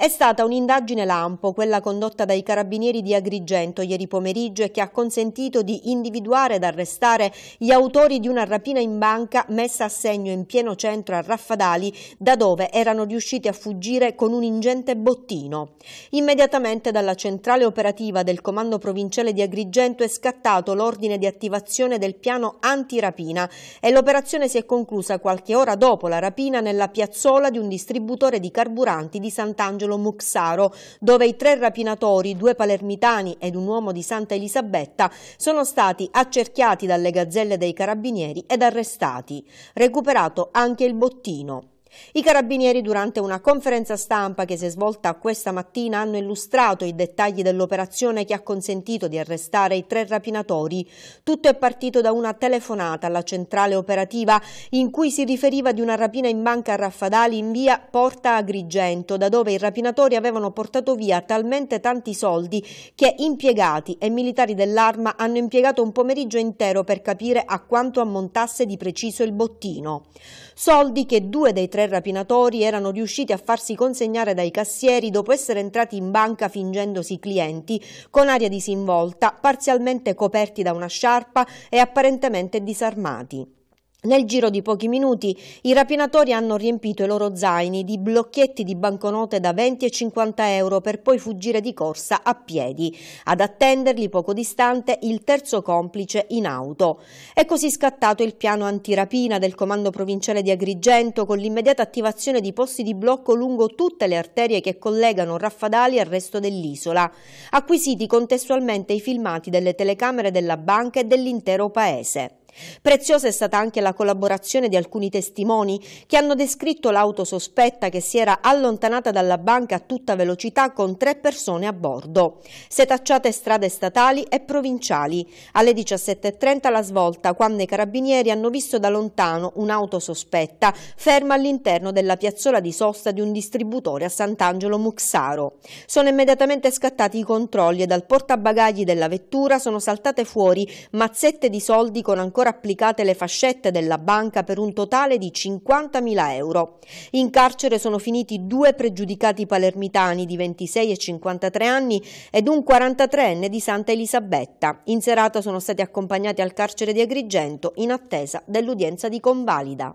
È stata un'indagine lampo, quella condotta dai carabinieri di Agrigento ieri pomeriggio e che ha consentito di individuare ed arrestare gli autori di una rapina in banca messa a segno in pieno centro a Raffadali, da dove erano riusciti a fuggire con un ingente bottino. Immediatamente dalla centrale operativa del comando provinciale di Agrigento è scattato l'ordine di attivazione del piano antirapina e l'operazione si è conclusa qualche ora dopo la rapina nella piazzola di un distributore di carburanti di Sant'Angelo Angelo Muxaro, dove i tre rapinatori, due palermitani ed un uomo di Santa Elisabetta, sono stati accerchiati dalle gazzelle dei carabinieri ed arrestati. Recuperato anche il bottino. I carabinieri durante una conferenza stampa che si è svolta questa mattina hanno illustrato i dettagli dell'operazione che ha consentito di arrestare i tre rapinatori. Tutto è partito da una telefonata alla centrale operativa in cui si riferiva di una rapina in banca a Raffadali in via Porta Agrigento, da dove i rapinatori avevano portato via talmente tanti soldi che impiegati e militari dell'arma hanno impiegato un pomeriggio intero per capire a quanto ammontasse di preciso il bottino. Soldi che due dei tre tre rapinatori erano riusciti a farsi consegnare dai cassieri dopo essere entrati in banca fingendosi clienti, con aria disinvolta, parzialmente coperti da una sciarpa e apparentemente disarmati. Nel giro di pochi minuti i rapinatori hanno riempito i loro zaini di blocchetti di banconote da 20 e 50 euro per poi fuggire di corsa a piedi. Ad attenderli poco distante il terzo complice in auto. È così scattato il piano antirapina del Comando Provinciale di Agrigento con l'immediata attivazione di posti di blocco lungo tutte le arterie che collegano Raffadali al resto dell'isola. Acquisiti contestualmente i filmati delle telecamere della banca e dell'intero paese. Preziosa è stata anche la collaborazione di alcuni testimoni che hanno descritto l'auto sospetta che si era allontanata dalla banca a tutta velocità con tre persone a bordo. Setacciate strade statali e provinciali. Alle 17.30 la svolta quando i carabinieri hanno visto da lontano un'auto sospetta ferma all'interno della piazzola di sosta di un distributore a Sant'Angelo Muxaro. Sono immediatamente scattati i controlli e dal portabagagli della vettura sono saltate fuori mazzette di soldi con ancora ancora applicate le fascette della banca per un totale di 50.000 euro. In carcere sono finiti due pregiudicati palermitani di 26 e 53 anni ed un 43enne di Santa Elisabetta. In serata sono stati accompagnati al carcere di Agrigento in attesa dell'udienza di convalida.